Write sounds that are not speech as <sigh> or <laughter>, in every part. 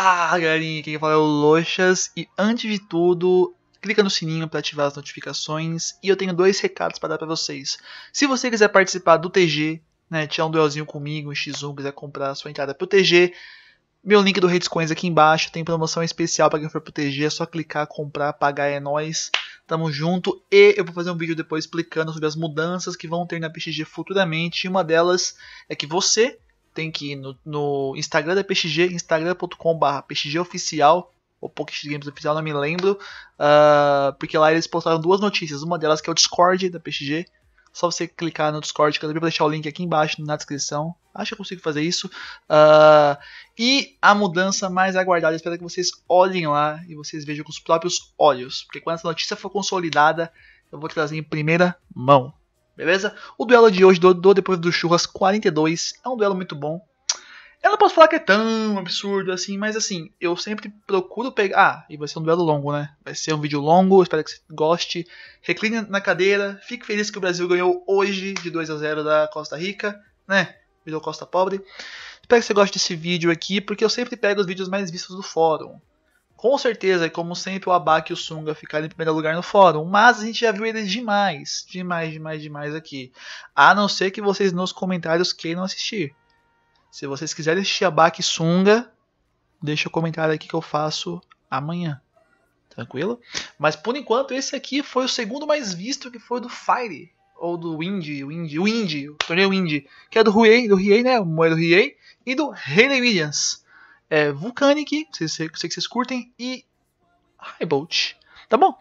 Olá, galerinha! quem fala é o Loxas e antes de tudo, clica no sininho para ativar as notificações e eu tenho dois recados para dar para vocês. Se você quiser participar do TG, né, tirar um duelzinho comigo, um X1, quiser comprar a sua entrada pro TG, meu link do Redes Coins aqui embaixo, tem promoção especial para quem for pro TG, é só clicar, comprar, pagar é nós. Tamo junto e eu vou fazer um vídeo depois explicando sobre as mudanças que vão ter na PXG futuramente. E uma delas é que você tem que ir no, no Instagram da PXG, instagram.com.br pxgoficial ou Pocket Games oficial, não me lembro, uh, porque lá eles postaram duas notícias, uma delas que é o Discord da PXG, só você clicar no Discord, que eu também vou deixar o link aqui embaixo na descrição. Acho que eu consigo fazer isso. Uh, e a mudança mais aguardada, espero que vocês olhem lá e vocês vejam com os próprios olhos, porque quando essa notícia for consolidada, eu vou trazer em primeira mão beleza? O duelo de hoje do, Depois do Churras 42 é um duelo muito bom. Eu não posso falar que é tão absurdo assim, mas assim, eu sempre procuro pegar. Ah, e vai ser um duelo longo, né? Vai ser um vídeo longo, espero que você goste. Recline na cadeira, fique feliz que o Brasil ganhou hoje de 2 a 0 da Costa Rica, né? Virou Costa Pobre. Espero que você goste desse vídeo aqui, porque eu sempre pego os vídeos mais vistos do fórum. Com certeza, é como sempre, o Abac e o Sunga ficaram em primeiro lugar no fórum, mas a gente já viu eles demais, demais, demais, demais aqui. A não ser que vocês nos comentários queiram assistir. Se vocês quiserem assistir Abac e Sunga, deixa o comentário aqui que eu faço amanhã. Tranquilo? Mas por enquanto, esse aqui foi o segundo mais visto, que foi do Fire. Ou do Windy, o Windy, o Windy, o torneio Windy, que é do Rui, do Riei, né? O Moedo Riei, e do Hayley Williams é, Vulcanic, sei, sei, sei que vocês curtem, e Highbolt, tá bom?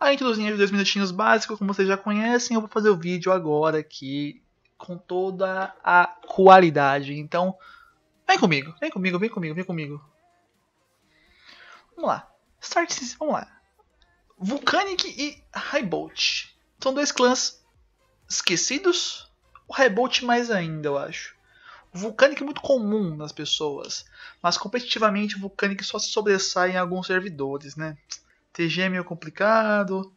A introduzinha de dois minutinhos básicos como vocês já conhecem, eu vou fazer o vídeo agora aqui com toda a qualidade. Então, vem comigo, vem comigo, vem comigo, vem comigo. Vamos lá. Start, vamos lá. Vulcanic e Highbolt. São dois clãs esquecidos. O Highbolt mais ainda, eu acho. Vulcanic é muito comum nas pessoas, mas competitivamente Vulcanic só se sobressai em alguns servidores, né? TG é meio complicado.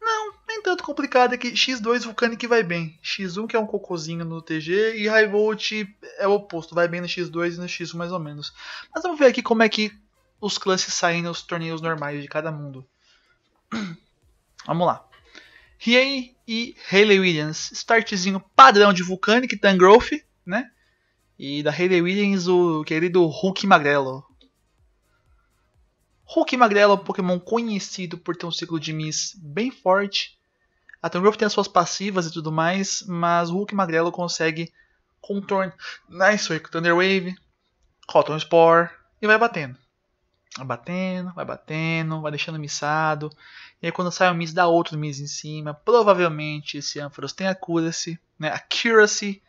Não, nem tanto complicado, é que X2 Vulcanic vai bem. X1 que é um cocôzinho no TG e Raivolt é o oposto, vai bem no X2 e no X1 mais ou menos. Mas vamos ver aqui como é que os clãs se saem nos torneios normais de cada mundo. <clears throat> vamos lá. Riei e Hayley Williams, startzinho padrão de Vulcanic, Tangrowth, né? E da Hayley Williams, o querido Hulk Magrelo. Hulk Magrelo é um Pokémon conhecido por ter um ciclo de Miss bem forte. A Tangrowth tem as suas passivas e tudo mais, mas o Hulk Magrelo consegue contornar isso aí com Thunder Wave, Cotton Spore e vai batendo. Vai batendo, vai batendo, vai deixando missado. E aí quando sai o Miss, dá outro Miss em cima. Provavelmente esse Ampharos tem a Curacy, né? A Curacy.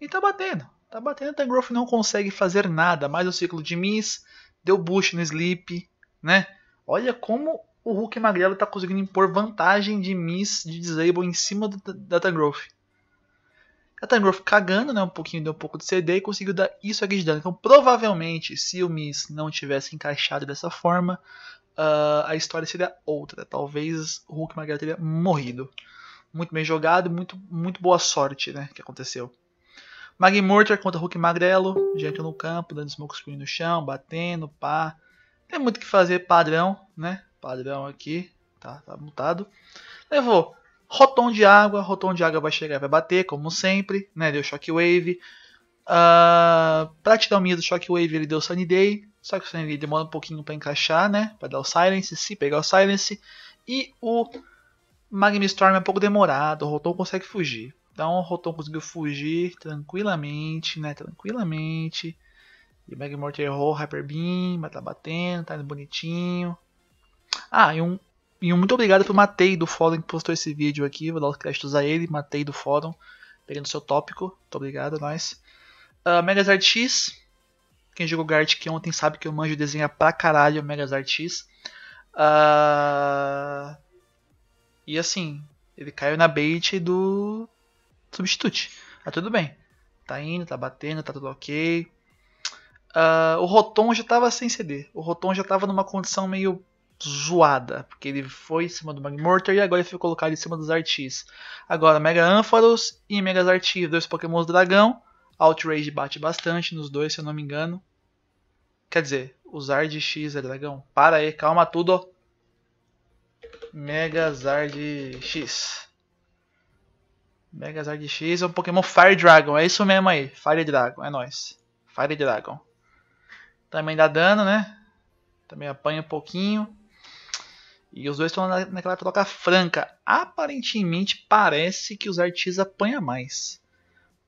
E tá batendo. Tá batendo, Tangrowth não consegue fazer nada. Mais o ciclo de Miss, deu boost no Sleep, né? Olha como o Hulk Magrelo tá conseguindo impor vantagem de Miss de Disable em cima do, da Tangrowth. A Tangrowth cagando, né? Um pouquinho, deu um pouco de CD e conseguiu dar isso aqui de dano. Então, provavelmente, se o Miss não tivesse encaixado dessa forma, uh, a história seria outra. Talvez o Hulk Magrelo teria morrido. Muito bem jogado, muito, muito boa sorte, né? Que aconteceu. Maggie Mortar contra Hulk Magrelo. Gente no campo, dando smoke screen no chão, batendo, pá. Tem muito o que fazer, padrão, né? Padrão aqui, tá, tá mutado. Levou rotom de água, rotom de água vai chegar vai bater, como sempre, né? Deu shockwave. Uh, pra tirar o minha do shockwave, ele deu Sunny Day. Só que o Sunny Day demora um pouquinho para encaixar, né? Pra dar o Silence, se pegar o Silence. E o Magma Storm é um pouco demorado, o Rotom consegue fugir. Então o Rotom conseguiu fugir tranquilamente, né? Tranquilamente. E o Magmortar errou o Hyper Beam, mas tá batendo, tá bonitinho. Ah, e um, e um muito obrigado pro Matei do fórum que postou esse vídeo aqui. Vou dar os créditos a ele, Matei do fórum, pegando seu tópico. Muito obrigado, nós. Uh, ah, Megazard X. Quem jogou Gart que ontem sabe que eu manjo desenha pra caralho Megazard X. Uh, ah, e assim, ele caiu na bait do substitute. Tá tudo bem. Tá indo, tá batendo, tá tudo ok. Uh, o Roton já tava sem CD. O Roton já tava numa condição meio zoada, porque ele foi em cima do Magmortar e agora ele foi colocado em cima dos Artis. Agora, Mega Ampharos e Mega Artis, dois Pokémon do dragão. Outrage bate bastante nos dois, se eu não me engano. Quer dizer, usar de X é dragão? Para aí, calma tudo. Mega Zard X. Megazord X é um Pokémon Fire Dragon, é isso mesmo aí. Fire Dragon, é nóis. Fire Dragon. Também dá dano, né? Também apanha um pouquinho. E os dois estão naquela troca franca. Aparentemente parece que os artis apanha mais.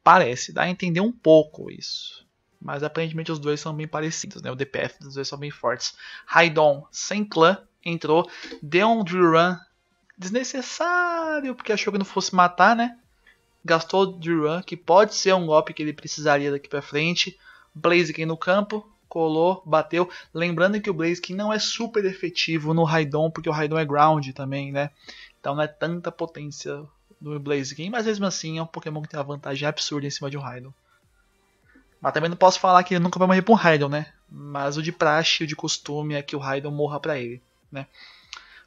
Parece, dá a entender um pouco isso. Mas aparentemente os dois são bem parecidos, né? O DPF dos dois são bem fortes. Raidon, sem clã, entrou. Deu um drill run desnecessário, porque achou que não fosse matar, né? gastou Duran, que pode ser um golpe que ele precisaria daqui para frente. Blaziken no campo, colou, bateu. Lembrando que o Blaziken não é super efetivo no Raidon, porque o Raidon é ground também, né? Então não é tanta potência do Blaziken, mas mesmo assim é um Pokémon que tem uma vantagem absurda em cima de um Raidon. Mas também não posso falar que ele nunca vai morrer pra um Raidon, né? Mas o de praxe, o de costume é que o Raidon morra para ele, né?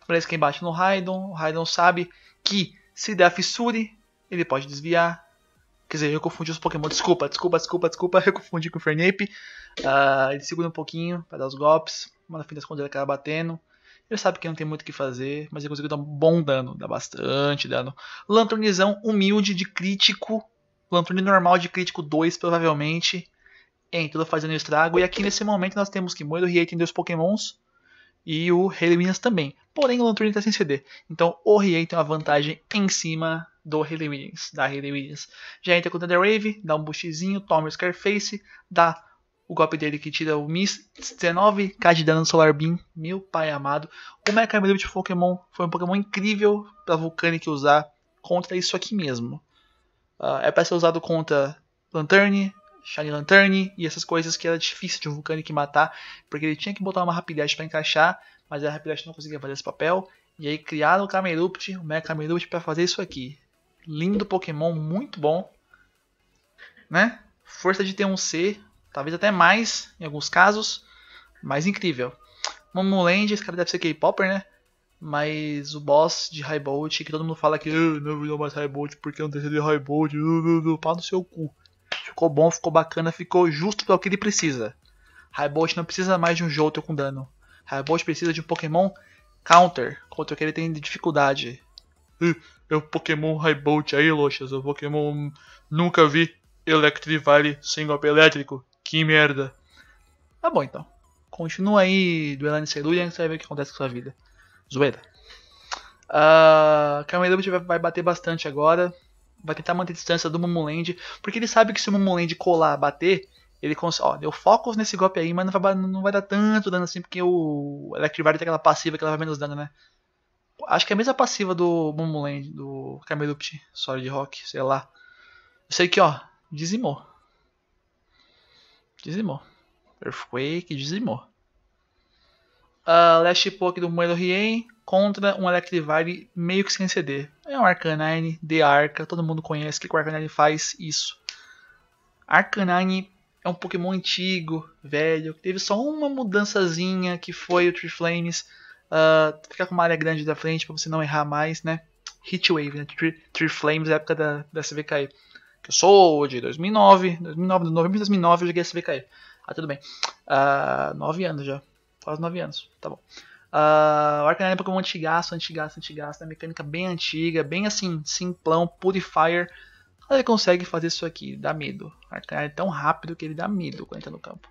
Blaziken bate no Raidon, o Raidon sabe que se der a fissure, ele pode desviar. Quer dizer, eu confundi os Pokémon. Desculpa, desculpa, desculpa, desculpa. <laughs> Eu confundi com o Fernape. Uh, ah, ele segura um pouquinho para dar os golpes. Mas no fim das contas ele acaba batendo. Ele sabe que não tem muito o que fazer, mas ele conseguiu dar um bom dano, dá bastante dano. Lanternizão humilde de crítico, Lanterne normal de crítico 2 provavelmente. Entrou fazendo estrago, e aqui nesse momento nós temos que Kimoiro, Riei em dois pokémons e o Rei também. Porém, o Lanturne está sem CD. Então, o Riei tem uma vantagem em cima do Hayley da Hayley Já entra com o Thunder Wave, dá um boostzinho, toma o Scarface, dá o golpe dele que tira o Miss 19k de dano no Solar Beam, meu pai amado. O Mecha Melody de Pokémon foi um Pokémon incrível para Vulcanic usar contra isso aqui mesmo. Uh, é para ser usado contra Lanturne, Shiny Lantern e essas coisas que era difícil de um Vulcanic matar, porque ele tinha que botar uma rapidez para encaixar, mas a rapidez não conseguia fazer esse papel. E aí criaram o Camerupt, o Mega Camerupt, para fazer isso aqui. Lindo Pokémon, muito bom. Né? Força de ter um C, talvez até mais em alguns casos, mas incrível. Momoland, esse cara deve ser K-Popper, né? Mas o boss de High Bolt, que todo mundo fala que eu ah, não vou mais High Bolt porque eu não decidi High Bolt, pá no seu cu ficou bom, ficou bacana, ficou justo para o que ele precisa. Raibolt não precisa mais de um Jolteon com dano. Raibolt precisa de um Pokémon Counter, contra o que ele tem de dificuldade. É o Pokémon Raibolt aí, Loxas, o Pokémon nunca vi Electrivale sem golpe elétrico. Que merda. Tá bom então. Continua aí duelando Cerulean e você vai ver o que acontece com sua vida. Zoeira. Uh, ah, Camerupt vai bater bastante agora vai tentar manter distância do Momoland, porque ele sabe que se o Momoland colar, bater, ele consegue. Ó, deu focos nesse golpe aí, mas não vai, não vai dar tanto dano assim, porque o Electivire tem aquela passiva que ela vai menos dano, né? Acho que é a mesma passiva do Momoland, do Camelupt, Solid Rock, sei lá. Isso aí que, ó, dizimou. Dizimou. Earthquake dizimou. Uh, ah, Lash Poke do Moedo Rien contra um Electivire meio que sem CD. É um Arcanine de Arca, todo mundo conhece que o Arcanine faz isso. Arcanine é um Pokémon antigo, velho, que teve só uma mudançazinha que foi o Tree Flames uh, ah, ficar com uma área grande da frente para você não errar mais, né? Heatwave, né? Tree, Tree Flames, é época da, da CVKI. Que eu sou de 2009, 2009, 2009, 2009 eu joguei a CVKI. Ah, tudo bem. Uh, nove anos já, quase nove anos, tá bom. Uh, o Arcanine é Pokémon antigaço, antigaço, antigaço, da né? mecânica bem antiga, bem assim, simplão, Purifier. Ele consegue fazer isso aqui, dá medo. O Arcanine é tão rápido que ele dá medo quando entra no campo.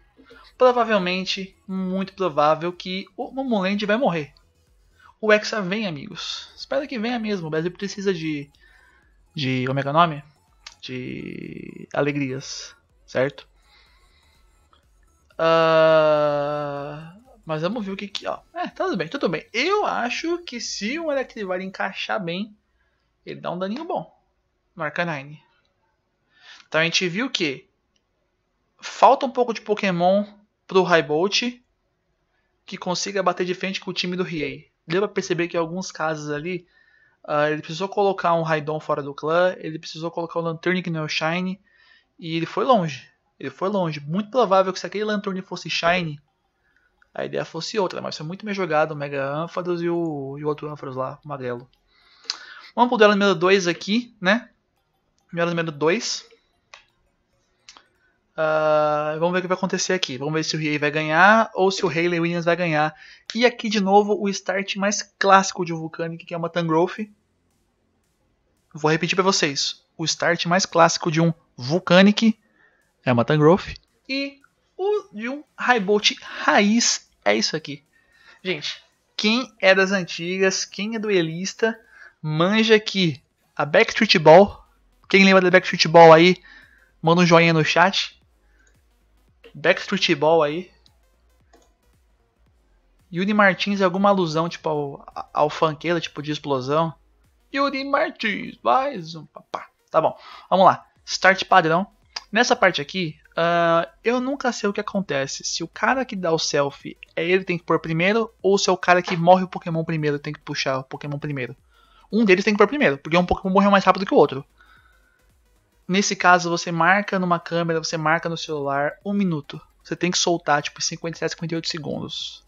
Provavelmente, muito provável que o Momoland vai morrer. O Hexa vem, amigos. Espero que venha mesmo. O Brasil precisa de. de. como é que é o nome? De. alegrias, certo? Uh mas vamos ver o que que, ó. É, tá tudo bem, tudo bem. Eu acho que se o Electivire encaixar bem, ele dá um daninho bom. marca 9. Então a gente viu que falta um pouco de Pokémon pro Raibolt que consiga bater de frente com o time do Riei. Deu pra perceber que em alguns casos ali, uh, ele precisou colocar um Raidon fora do clã, ele precisou colocar o um Lantern que não é Shine, e ele foi longe. Ele foi longe. Muito provável que se aquele Lantern fosse Shine a ideia fosse outra, mas foi é muito bem jogado o Mega Ânforos e o, e o outro Ânforos lá, o Magrelo. Vamos pro duelo número 2 aqui, né? Duelo número 2. Uh, ah, vamos ver o que vai acontecer aqui. Vamos ver se o Riei vai ganhar ou se o Rayleigh Williams vai ganhar. E aqui de novo o start mais clássico de Vulcanic, que é uma Tangrowth. Vou repetir para vocês. O start mais clássico de um Vulcanic é uma Tangrowth. E o de um Highbolt raiz é isso aqui. Gente, quem é das antigas, quem é duelista, manja aqui a Backstreet Ball, quem lembra da Backstreet Ball aí, manda um joinha no chat. Backstreet Ball aí. Yuri Martins, alguma alusão tipo ao, ao tipo de explosão. Yuri Martins, mais um papá. Tá bom, vamos lá. Start padrão. Nessa parte aqui, Uh, eu nunca sei o que acontece. Se o cara que dá o selfie é ele que tem que pôr primeiro, ou se é o cara que morre o Pokémon primeiro tem que puxar o Pokémon primeiro. Um deles tem que pôr primeiro, porque um Pokémon morreu mais rápido que o outro. Nesse caso, você marca numa câmera, você marca no celular um minuto. Você tem que soltar, tipo, 57, 58 segundos.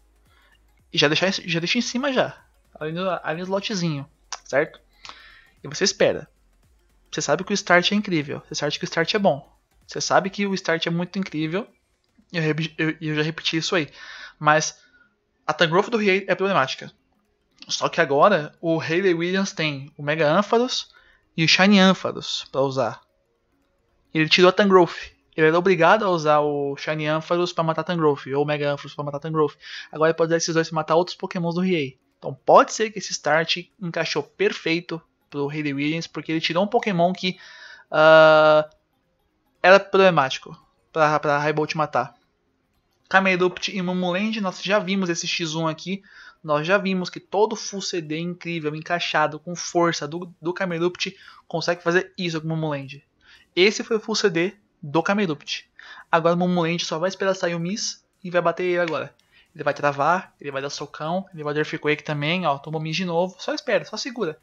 E já deixa, já deixa em cima já. Ali no, ali no lotezinho, certo? E você espera. Você sabe que o start é incrível. Você sabe que o start é bom você sabe que o start é muito incrível. E eu, eu, eu já repeti isso aí. Mas a Tangrowth do Riei é problemática. Só que agora o Hayley Williams tem o Mega Ampharos e o Shiny Ampharos para usar. Ele tirou a Tangrowth. Ele era obrigado a usar o Shiny Ampharos para matar Tangrowth, ou o Mega Ampharos para matar Tangrowth. Agora ele pode usar esses dois pra matar outros Pokémons do Riei. Então pode ser que esse start encaixou perfeito pro Hayley Williams, porque ele tirou um Pokémon que uh, era problemático para pra Raibolt matar. Camerupt e Mumuland, nós já vimos esse X1 aqui. Nós já vimos que todo Full CD é incrível, encaixado, com força do, do Camerupt, consegue fazer isso com o Mumuland. Esse foi o Full CD do Camerupt. Agora o Mumuland só vai esperar sair o Miss e vai bater ele agora. Ele vai travar, ele vai dar socão, ele vai dar Earthquake também, ó, tomou Miss de novo. Só espera, só segura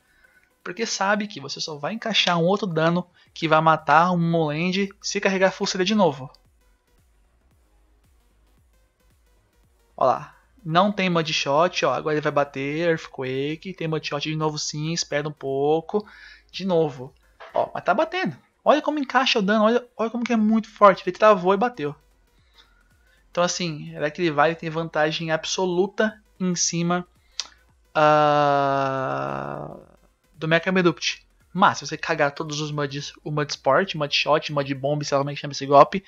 porque sabe que você só vai encaixar um outro dano que vai matar um Moland se carregar a Fulseira de novo. Olha lá. Não tem Mud Shot, ó, agora ele vai bater, Earthquake, tem Mud Shot de novo sim, espera um pouco, de novo. Ó, mas tá batendo. Olha como encaixa o dano, olha, olha como que é muito forte, ele travou e bateu. Então assim, é que ele vai tem vantagem absoluta em cima uh, do Mecha Medupt. Mas se você cagar todos os mods, o mod sport, Mud shot, Mud bomb, sei lá como é que chama esse golpe,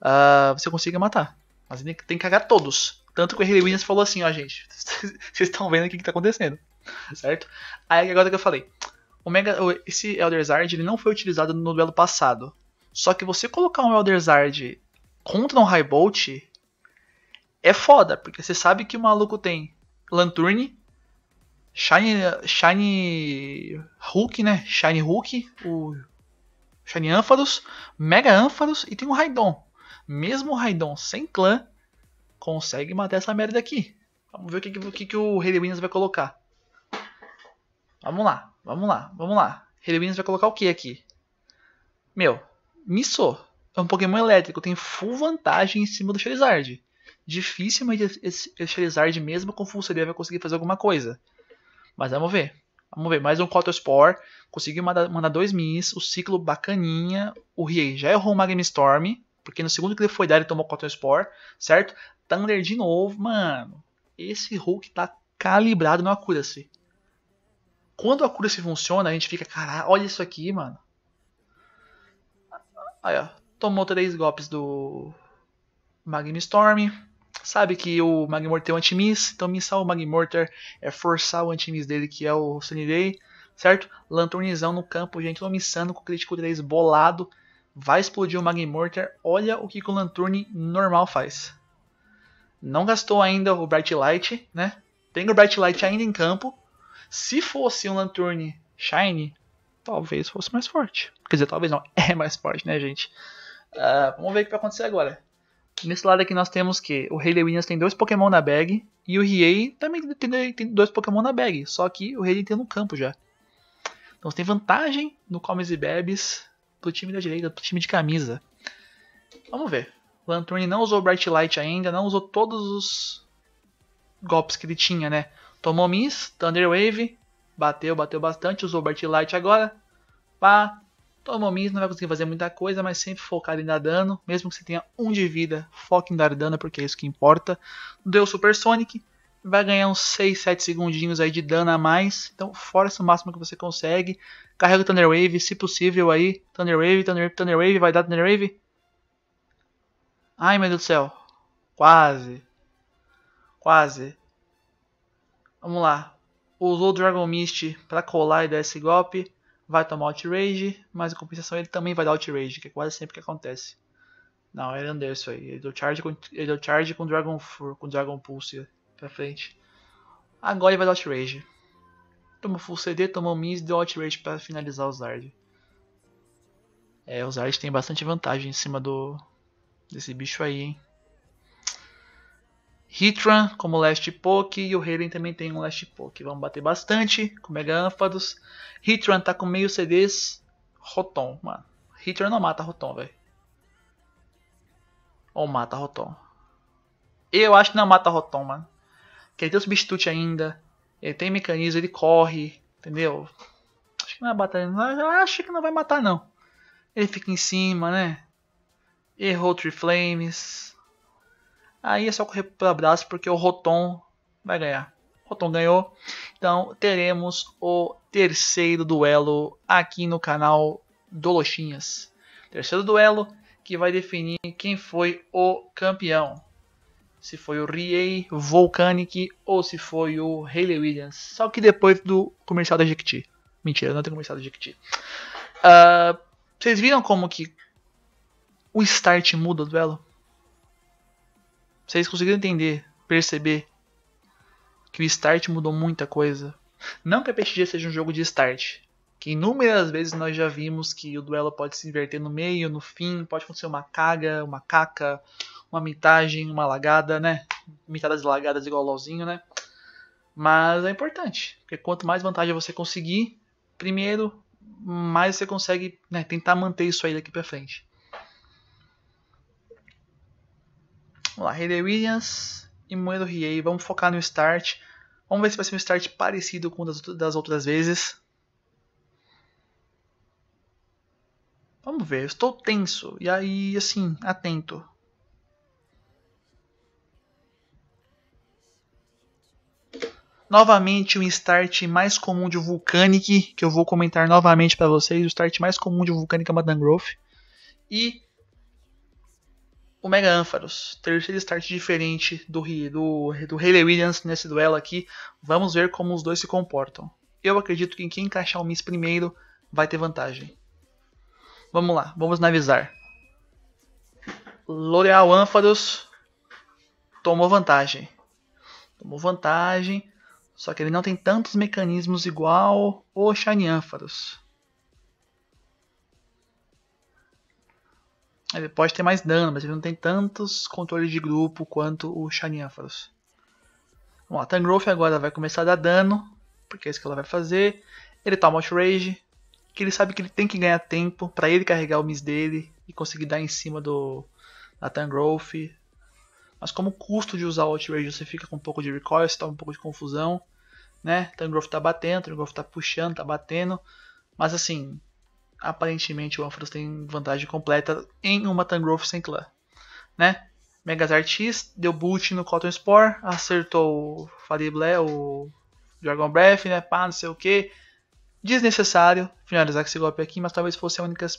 uh, você consiga matar. Mas tem que cagar todos. Tanto que o Harry Williams falou assim, ó, gente, <laughs> vocês estão vendo o que, que tá acontecendo, certo? Aí agora que eu falei, o Mega, esse Elder Zard ele não foi utilizado no duelo passado. Só que você colocar um Elder Zard contra um High Bolt é foda, porque você sabe que o maluco tem Lanturne, Shine, Shine Hulk, né? Shine Hulk, o Shine Ânfaros, Mega Ânfaros e tem o Raidon. Mesmo o Raidon sem clã, consegue matar essa merda aqui. Vamos ver o que, o, que, que o Williams vai colocar. Vamos lá, vamos lá, vamos lá. Rei Williams vai colocar o que aqui? Meu, Missou. É um Pokémon elétrico, tem full vantagem em cima do Charizard. Difícil, mas esse Charizard, mesmo com Full Seria, vai conseguir fazer alguma coisa. Mas vamos ver. Vamos ver, mais um Spore. Conseguiu mandar, mandar dois minis, o ciclo bacaninha. O Riei já errou o Magma Storm, porque no segundo que ele foi dar ele tomou Spore. certo? Thunder de novo, mano. Esse Hulk tá calibrado no Accuracy. Quando o Accuracy funciona, a gente fica, caralho, olha isso aqui, mano. Aí, ó. Tomou três golpes do Magma Storm sabe que o Magmortar tem é o anti-miss, então missar o Magmortar é forçar o anti-miss dele, que é o Sunny certo? Lanternizão no campo, gente, não missando com o crítico 3 bolado, vai explodir o Magmortar, olha o que o lanturne normal faz. Não gastou ainda o Bright Light, né? Tem o Bright Light ainda em campo. Se fosse um lanturne Shine, talvez fosse mais forte. Quer dizer, talvez não, <laughs> é mais forte, né, gente? Uh, vamos ver o que vai acontecer agora. Nesse lado aqui nós temos que o Rei Williams tem dois Pokémon na bag e o Riei também tem, dois Pokémon na bag, só que o Hayley tem no campo já. Então você tem vantagem no Comes e Bebes pro time da direita, pro time de camisa. Vamos ver. Lanturne não usou Bright Light ainda, não usou todos os golpes que ele tinha, né? Tomou Miss, Thunder Wave, bateu, bateu bastante, usou Bright Light agora. Pá, Tomomi não vai conseguir fazer muita coisa, mas sempre focado em dar dano. Mesmo que você tenha um de vida, foque em dar dano, porque é isso que importa. Deu Super Sonic, vai ganhar uns 6, 7 segundinhos aí de dano a mais. Então força o máximo que você consegue. Carrega o Thunder Wave, se possível aí. Thunder Wave, Thunder Wave, Thunder Wave, vai dar Thunder Wave? Ai meu Deus do céu. Quase. Quase. Vamos lá. Usou o Dragon Mist para colar e dar esse golpe vai tomar outrage, mas em compensação ele também vai dar outrage, que é quase sempre que acontece. Não, ele é andou isso aí. Ele deu charge com, ele deu charge com, Dragon, com Dragon Pulse pra frente. Agora ele vai dar outrage. Tomou full CD, tomou miss, deu outrage pra finalizar o Zard. É, o Zard tem bastante vantagem em cima do desse bicho aí, hein. Hitran como Last Poke e o Raiden também tem um Last Poke. Vamos bater bastante com Mega Anfados. Hitran tá com meio CDs. Rotom, mano. Hitran não mata Rotom, velho. Ou mata Rotom. Eu acho que não mata Rotom, mano. Porque ele tem o substitute ainda. Ele tem mecanismo, ele corre. Entendeu? Acho que não vai matar. Acho que não vai matar, não. Ele fica em cima, né? Errou Three Flames. Aí é só correr para o abraço porque o Rotom vai ganhar. Rotom ganhou. Então teremos o terceiro duelo aqui no canal do Loxinhas. Terceiro duelo que vai definir quem foi o campeão. Se foi o Riei Volcanic ou se foi o Hayley Williams. Só que depois do comercial da Jequiti. Mentira, não tem comercial da Jequiti. Uh, vocês viram como que o start muda o duelo? Vocês conseguiram entender, perceber que o start mudou muita coisa. Não que a PSG seja um jogo de start. Que inúmeras vezes nós já vimos que o duelo pode se inverter no meio, no fim, pode acontecer uma caga, uma caca, uma mitagem, uma lagada, né? Mitadas e lagadas igual LOLzinho, né? Mas é importante, porque quanto mais vantagem você conseguir, primeiro, mais você consegue né, tentar manter isso aí daqui pra frente. Vamos lá, Hayley Williams e Moedo Riei. Vamos focar no start. Vamos ver se vai ser um start parecido com o das, das outras vezes. Vamos ver, eu estou tenso. E aí, assim, atento. Novamente, um start mais comum de Vulcanic, que eu vou comentar novamente para vocês. O start mais comum de Vulcanic é Madangrove. E o Mega Ampharos. Terceiro start diferente do, do, do Hayley Williams nesse duelo aqui. Vamos ver como os dois se comportam. Eu acredito que quem encaixar o Miss primeiro vai ter vantagem. Vamos lá, vamos navisar. L'Oreal Ampharos tomou vantagem. Tomou vantagem, só que ele não tem tantos mecanismos igual o Shiny Ampharos. Ele pode ter mais dano, mas ele não tem tantos controles de grupo quanto o Xanianfaros. Vamos lá, Tangrowth agora vai começar a dar dano, porque é isso que ela vai fazer. Ele tá Outrage, que ele sabe que ele tem que ganhar tempo para ele carregar o miss dele e conseguir dar em cima do da Tangrowth. Mas como o custo de usar o Outrage você fica com um pouco de recoil, você toma tá um pouco de confusão, né? Tangrowth tá batendo, Tangrowth tá puxando, tá batendo, mas assim, aparentemente o Ampharos tem vantagem completa em uma Tangrowth sem clã. Né? Megazartis deu boot no Cotton Spore, acertou o o Dragon Breath, né? Pá, não sei o que. Desnecessário finalizar com esse golpe aqui, mas talvez fosse a única, o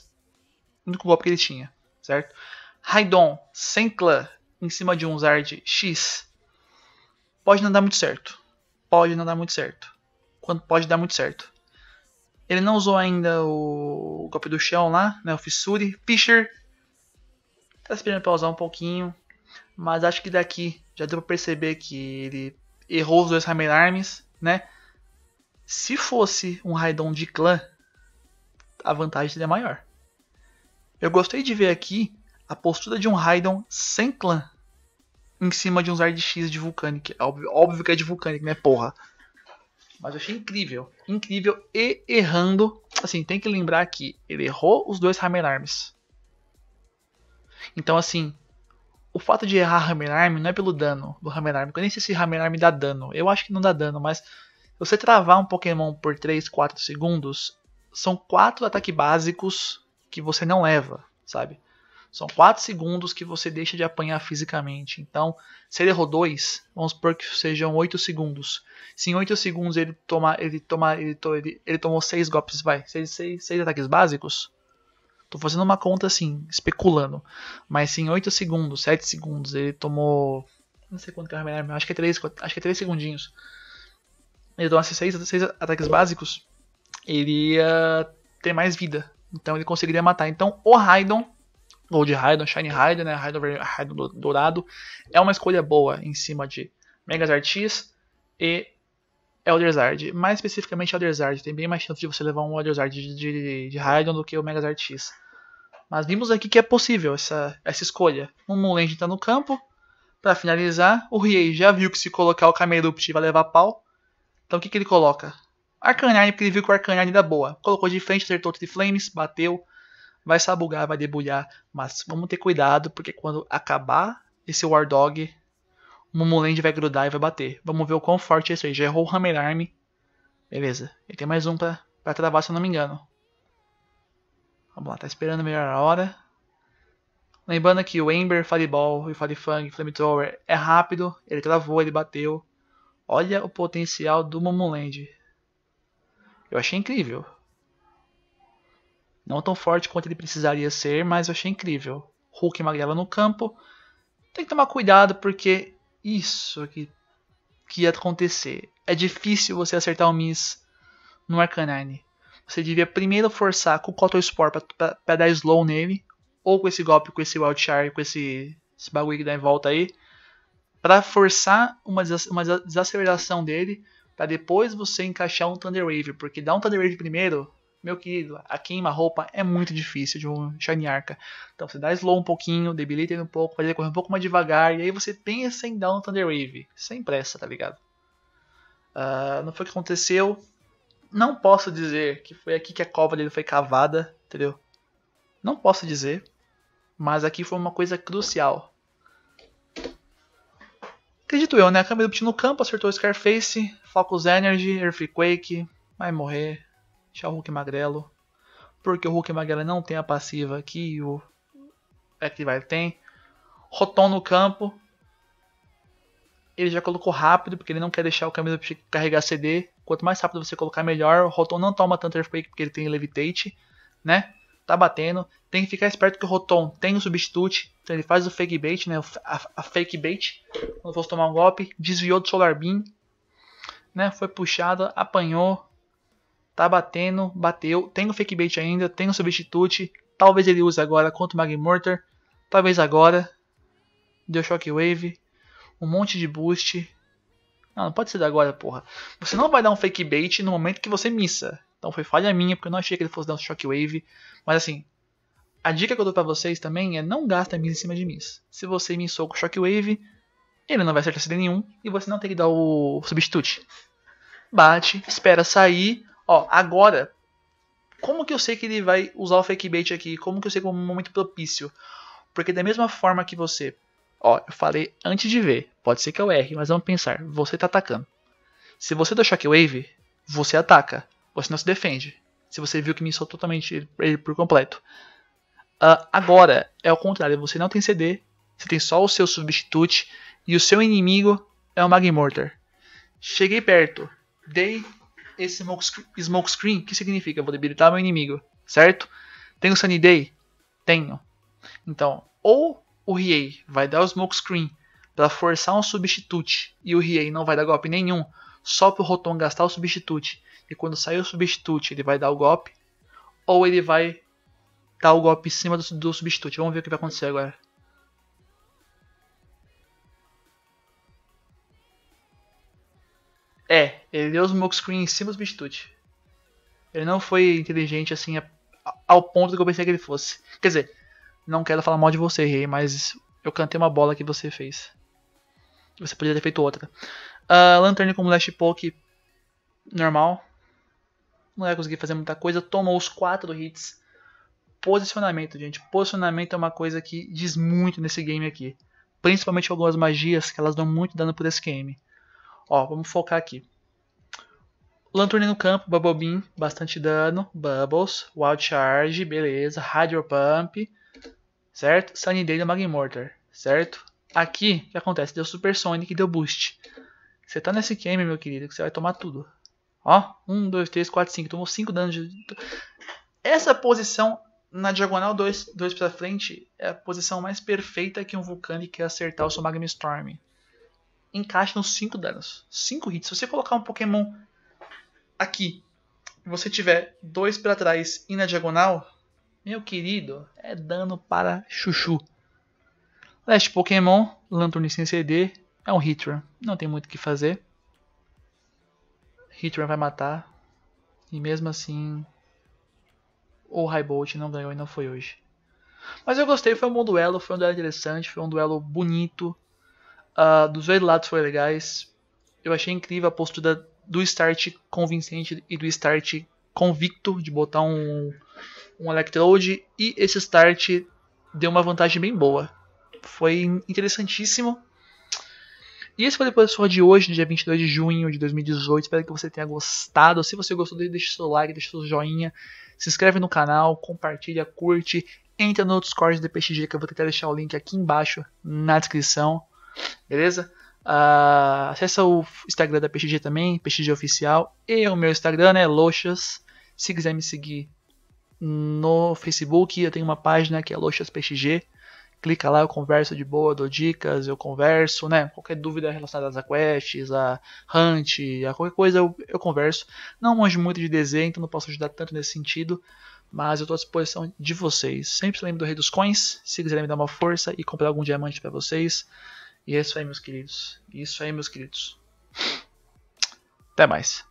único golpe que ele tinha, certo? Raidon, sem clã, em cima de um Zard X, pode não dar muito certo. Pode não dar muito certo. Quando pode dar muito certo. Ele não usou ainda o, o golpe do chão lá, né? O Fissuri. Fischer tá esperando pra usar um pouquinho. Mas acho que daqui já deu pra perceber que ele errou os dois Hammer Arms, né? Se fosse um Raidon de clã, a vantagem seria maior. Eu gostei de ver aqui a postura de um Raidon sem clã em cima de um Zard X de Vulcanic. É óbvio, óbvio que é de Vulcanic, né, porra? mas eu achei incrível. Incrível e errando. Assim, tem que lembrar que ele errou os dois Hammer Arms. Então, assim, o fato de errar Hammer Arm não é pelo dano do Hammer Arm. Eu nem sei se Hammer Arm dá dano. Eu acho que não dá dano, mas você travar um Pokémon por 3, 4 segundos, são quatro ataques básicos que você não leva, sabe? São 4 segundos que você deixa de apanhar fisicamente. Então, se ele errou 2, vamos supor que sejam 8 segundos. Se em 8 segundos ele tomar, ele tomar, ele, to, ele, ele tomou 6 golpes, vai, 6 ataques básicos. Tô fazendo uma conta assim, especulando. Mas se em 8 segundos, 7 segundos, ele tomou. Não sei quanto que é o acho que é 3, acho que é 3 segundinhos. Ele tomasse 6, 6 ataques básicos, ele ia ter mais vida. Então ele conseguiria matar. Então o Raidon Gold Raiden, Shine Raiden, né? Raiden, Dourado. É uma escolha boa em cima de Artis e Elderzard. Mais especificamente Elderzard. Tem bem mais chance de você levar um Elderzard de, de, de Raiden do que o Artis. Mas vimos aqui que é possível essa, essa escolha. O Moonland está no campo. Para finalizar, o Riei já viu que se colocar o Camerupt vai levar pau. Então o que, que ele coloca? Arcanine, porque ele viu que o Arcanine era boa. Colocou de frente, acertou de Flames, bateu vai sabugar, vai debulhar, mas vamos ter cuidado porque quando acabar esse War Dog, o Mumuland vai grudar e vai bater. Vamos ver o quão forte é isso aí. Já errou o Hammer Arm. Beleza, ele tem mais um pra, pra travar se eu não me engano. Vamos lá, tá esperando a melhor hora. Lembrando que o Ember, Fireball e Firefang, Flamethrower é rápido, ele travou, ele bateu. Olha o potencial do Momoland. Eu achei incrível. Não tão forte quanto ele precisaria ser, mas eu achei incrível. Hulk e Magrela no campo. Tem que tomar cuidado porque isso que, que ia acontecer. É difícil você acertar o Miss no Arcanine. Você devia primeiro forçar com o Cotton Spore para dar slow nele. Ou com esse golpe, com esse Wild Char, com esse, esse bagulho que dá em volta aí. para forçar uma, uma desaceleração dele. para depois você encaixar um Thunder Wave. Porque dar um Thunder Wave primeiro meu querido, a queima-roupa é muito difícil de um Shiny Arca. Então você dá slow um pouquinho, debilita ele um pouco, faz ele correr um pouco mais devagar, e aí você pensa em dar um Thunder Wave. Sem pressa, tá ligado? Uh, não foi o que aconteceu. Não posso dizer que foi aqui que a cova dele foi cavada, entendeu? Não posso dizer. Mas aqui foi uma coisa crucial. Acredito eu, né? câmera do no campo, acertou o Scarface, Focus Energy, Earthquake, vai morrer, o Hulk Magrelo. Porque o Hulk Magrelo não tem a passiva que o vai tem. Rotom no campo. Ele já colocou rápido, porque ele não quer deixar o camisa carregar CD. Quanto mais rápido você colocar, melhor. O Rotom não toma tanto Earthquake porque ele tem Levitate, né? Tá batendo. Tem que ficar esperto que o Rotom tem o Substitute. Então ele faz o Fake Bait, né? A, a Fake Bait. Quando fosse tomar um golpe. Desviou do Solar Beam. Né? Foi puxado, apanhou. Tá batendo, bateu. Tem o fake bait ainda, tem o substitute. Talvez ele use agora contra o Magmortar. Talvez agora. Deu Shockwave. Um monte de boost. Não, não pode ser agora, porra. Você não vai dar um fake bait no momento que você missa. Então foi falha minha, porque eu não achei que ele fosse dar um Shockwave. Mas assim, a dica que eu dou pra vocês também é não gasta miss em cima de miss. Se você missou com Shockwave, ele não vai acertar CD nenhum e você não tem que dar o substitute. Bate, espera sair, Ó, agora, como que eu sei que ele vai usar o fake bait aqui? Como que eu sei que é um momento propício? Porque da mesma forma que você, ó, eu falei antes de ver, pode ser que eu é erre, mas vamos pensar, você tá atacando. Se você deu shockwave, você ataca, você não se defende. Se você viu que me soltou totalmente ele por completo. Uh, agora, é o contrário, você não tem CD, você tem só o seu substitute e o seu inimigo é o Magmortar. Cheguei perto, dei esse smoke screen, que significa? Eu vou debilitar meu inimigo, certo? Tenho Sunny Day? Tenho. Então, ou o Riei vai dar o smoke screen para forçar um substitute e o Riei não vai dar golpe nenhum, só para o Rotom gastar o substitute e quando sair o substitute ele vai dar o golpe, ou ele vai dar o golpe em cima do, do substitute. Vamos ver o que vai acontecer agora. É, ele deu os screen em cima do Substitute. Ele não foi inteligente assim a, a, ao ponto que eu pensei que ele fosse. Quer dizer, não quero falar mal de você, Rei, mas eu cantei uma bola que você fez. Você poderia ter feito outra. Uh, Lanterna como Last Poke, normal. Não ia conseguir fazer muita coisa. Tomou os quatro hits. Posicionamento, gente. Posicionamento é uma coisa que diz muito nesse game aqui. Principalmente algumas magias que elas dão muito dano por esse game. Ó, vamos focar aqui. Lanturne no campo, Bubble Beam, bastante dano, Bubbles, Wild Charge, beleza, Hydro Pump, certo? Sunny Day do Magmortar, certo? Aqui, o que acontece? Deu Super Sonic e deu Boost. Você tá nesse game, meu querido, que você vai tomar tudo. Ó, 1, 2, 3, 4, 5, tomou 5 danos de... Essa posição na diagonal 2 para frente é a posição mais perfeita que um Vulcanic quer acertar o seu Magma Storm encaixa nos 5 danos. 5 hits. Se você colocar um Pokémon aqui e você tiver dois para trás e na diagonal, meu querido, é dano para chuchu. Leste Pokémon, Lantern sem CD, é um Hitran. Não tem muito o que fazer. Hitran vai matar. E mesmo assim, o High Bolt não ganhou e não foi hoje. Mas eu gostei, foi um bom duelo, foi um duelo interessante, foi um duelo bonito. Uh, dos dois lados foi legais. Eu achei incrível a postura do start convincente e do start convicto de botar um, um Electrode. E esse start deu uma vantagem bem boa. Foi interessantíssimo. E esse foi o professor de hoje, dia 22 de junho de 2018. Espero que você tenha gostado. Se você gostou, deixe seu like, deixe seu joinha, se inscreve no canal, compartilha, curte, entra no Discord do PXG que eu vou tentar deixar o link aqui embaixo na descrição. Beleza? Uh, acessa o Instagram da PXG também, PXG Oficial. E o meu Instagram é Loxas. Se quiser me seguir no Facebook, eu tenho uma página que é Loxas PXG. Clica lá, eu converso de boa, dou dicas, eu converso, né? Qualquer dúvida relacionada a quests, a hunt, a qualquer coisa eu, eu converso. Não manjo muito de desenho, então não posso ajudar tanto nesse sentido, mas eu estou à disposição de vocês. Sempre se lembre do Rei dos Coins, se quiserem me dar uma força e comprar algum diamante para vocês. E é isso aí, meus queridos. É isso aí, meus queridos. Até mais.